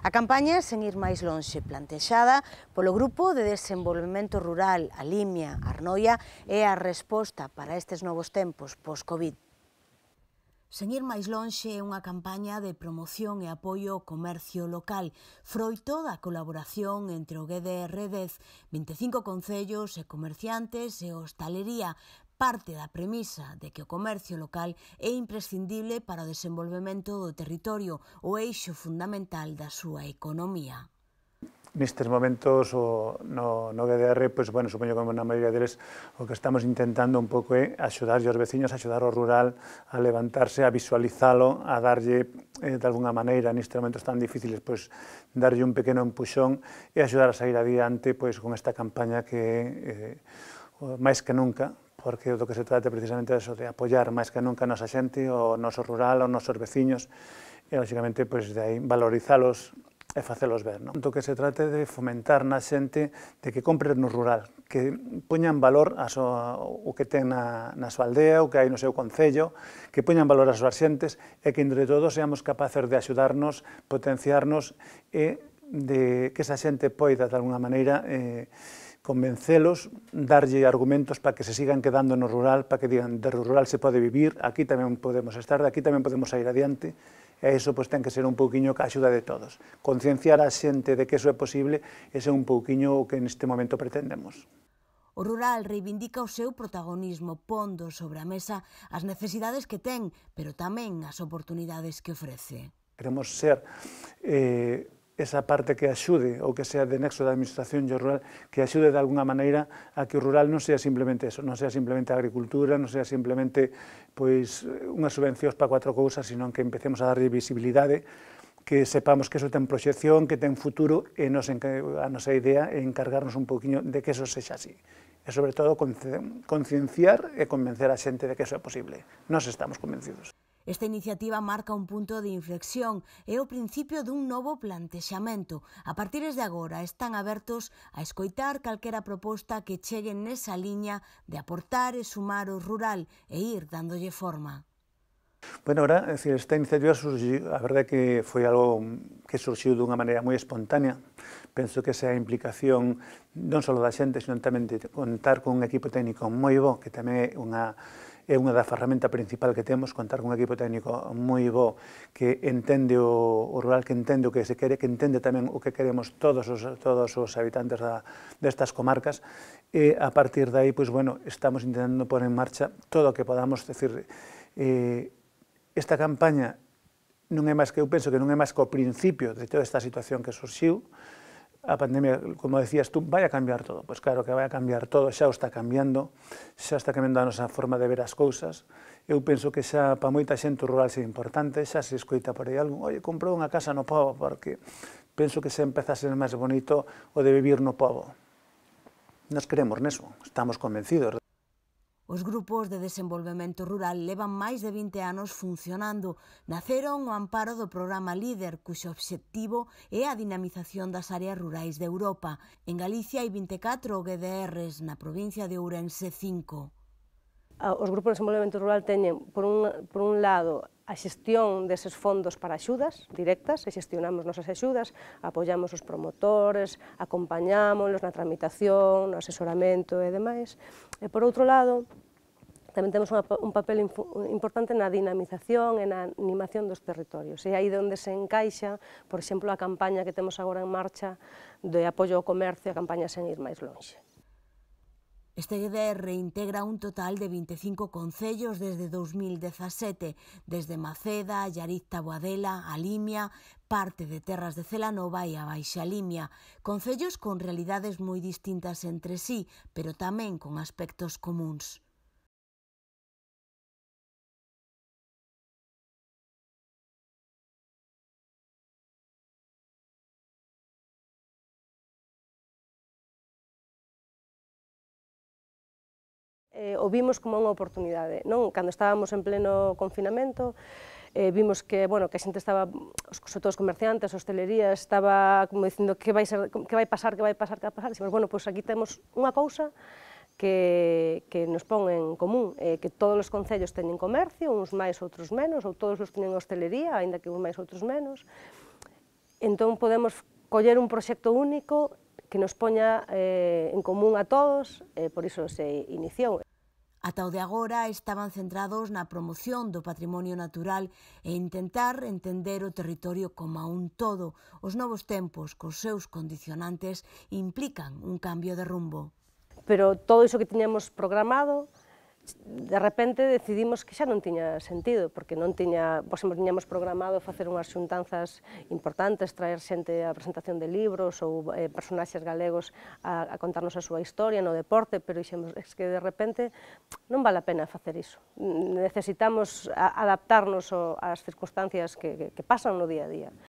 A campaña sen ir máis lonxe plantexada polo Grupo de Desenvolvemento Rural Alimia Arnoia é a resposta para estes novos tempos post-Covid. Sen ir máis lonxe é unha campaña de promoción e apoio ao comercio local, froito da colaboración entre o GDR10, 25 concellos e comerciantes e hostalería parte da premisa de que o comercio local é imprescindible para o desenvolvemento do territorio, o eixo fundamental da súa economía. Nestes momentos o, no, no GDR, pois, bueno, supoño que na maioría deles o que estamos intentando un pouco é axudar aos veciños, axudar ao rural a levantarse, a visualizalo, a darlle eh, de alguna maneira nestes momentos tan difíciles, pois darlle un pequeno empuxón e axudar a sair adiante pois con esta campaña que eh, máis que nunca porque do que se trata precisamente é de apoiar máis que nunca a nosa xente, o noso rural, os nosos veciños, e, lógicamente, pois, de aí valorizalos e facelos ver. Non? Do que se trata de fomentar na xente de que compre no rural, que poñan valor a so, o que ten na, na súa aldea, o que hai no seu concello, que poñan valor as súas xentes e que entre todos seamos capaces de axudarnos, potenciarnos e de que esa xente poida de alguna maneira eh, convencelos, darlle argumentos para que se sigan quedando no rural, para que digan, de rural se pode vivir, aquí tamén podemos estar, aquí tamén podemos sair adiante, e iso pois, ten que ser un pouquiño a axuda de todos. Concienciar a xente de que iso é posible, ese é un pouquiño o que neste momento pretendemos. O rural reivindica o seu protagonismo pondo sobre a mesa as necesidades que ten, pero tamén as oportunidades que ofrece. Queremos ser eh, esa parte que axude ou que sea de nexo da administración e rural, que axude de alguna maneira a que o rural non sea simplemente eso, non sea simplemente agricultura, non sea simplemente pois unhas subvencións para cuatro cousas, sino que empecemos a darlle visibilidade, que sepamos que eso ten proxección, que ten futuro, e nos, a nosa idea é encargarnos un poquinho de que eso sexa así. E, sobre todo, concienciar e convencer a xente de que eso é posible. Nos estamos convencidos. Esta iniciativa marca un punto de inflexión e o principio dun novo plantexamento. A partir de agora están abertos a escoitar calquera proposta que chegue nesa liña de aportar e sumar o rural e ir dándolle forma. Bueno, ahora, es decir, esta iniciativa surgiu, a verdade que foi algo que surgiu dunha maneira moi espontánea. Penso que esa implicación non só da xente, senón tamén de contar con un equipo técnico moi bo, que tamén é unha é unha da ferramenta principal que temos, contar cun equipo técnico moi bo que entende o, o rural, que entende o que se quere, que entende tamén o que queremos todos os, todos os habitantes da, destas comarcas, e a partir de aí, pois, bueno, estamos intentando poner en marcha todo o que podamos, decir, eh, esta campaña non é máis que eu penso que non é máis que o principio de toda esta situación que surxiu, a pandemia, como decías tú, vai a cambiar todo. Pois claro que vai a cambiar todo, xa o está cambiando, xa está cambiando a nosa forma de ver as cousas. Eu penso que xa para moita xente o rural é importante, xa se escoita por aí algo, oi, comprou unha casa no povo, porque penso que xa empeza a ser máis bonito o de vivir no povo. Nos queremos neso, estamos convencidos Os grupos de desenvolvemento rural levan máis de 20 anos funcionando. Naceron o amparo do programa Líder, cuxo obxectivo é a dinamización das áreas rurais de Europa. En Galicia hai 24 GDRs, na provincia de Ourense 5. Os grupos de desenvolvemento rural teñen, por un, por un lado, a xestión deses fondos para axudas directas, e xestionamos nosas axudas, apoyamos os promotores, acompañámoslos na tramitación, no asesoramento e demais. E por outro lado, tamén temos unha, un papel importante na dinamización e na animación dos territorios. E aí onde se encaixa, por exemplo, a campaña que temos agora en marcha de apoio ao comercio, a campaña sen ir máis longe. Este GDR reintegra un total de 25 concellos desde 2017, desde Maceda, Llariz Taboadela, Alimia, parte de terras de Celanova e a Baixa Limia, concellos con realidades moi distintas entre sí, pero tamén con aspectos comuns. eh, o vimos como unha oportunidade. Non? Cando estábamos en pleno confinamento, eh, vimos que, bueno, que a xente estaba, os, sobre todo os comerciantes, a hostelería, estaba como dicindo que vai, ser, que vai pasar, que vai pasar, que vai pasar, e dicimos, bueno, pois pues aquí temos unha cousa que, que nos pon en común, eh, que todos os concellos teñen comercio, uns máis, outros menos, ou todos os teñen hostelería, aínda que uns máis, outros menos. Entón podemos coller un proxecto único que nos poña eh, en común a todos, eh, por iso se iniciou. Ata o de agora estaban centrados na promoción do patrimonio natural e intentar entender o territorio como un todo. Os novos tempos cos seus condicionantes implican un cambio de rumbo. Pero todo iso que tiñamos programado de repente decidimos que xa non tiña sentido, porque non tiña, pois, tiñamos programado facer unhas xuntanzas importantes, traer xente a presentación de libros ou eh, personaxes galegos a, a contarnos a súa historia no deporte, pero dixemos es que de repente non vale a pena facer iso. Necesitamos a, adaptarnos ao, ás circunstancias que, que, que pasan no día a día.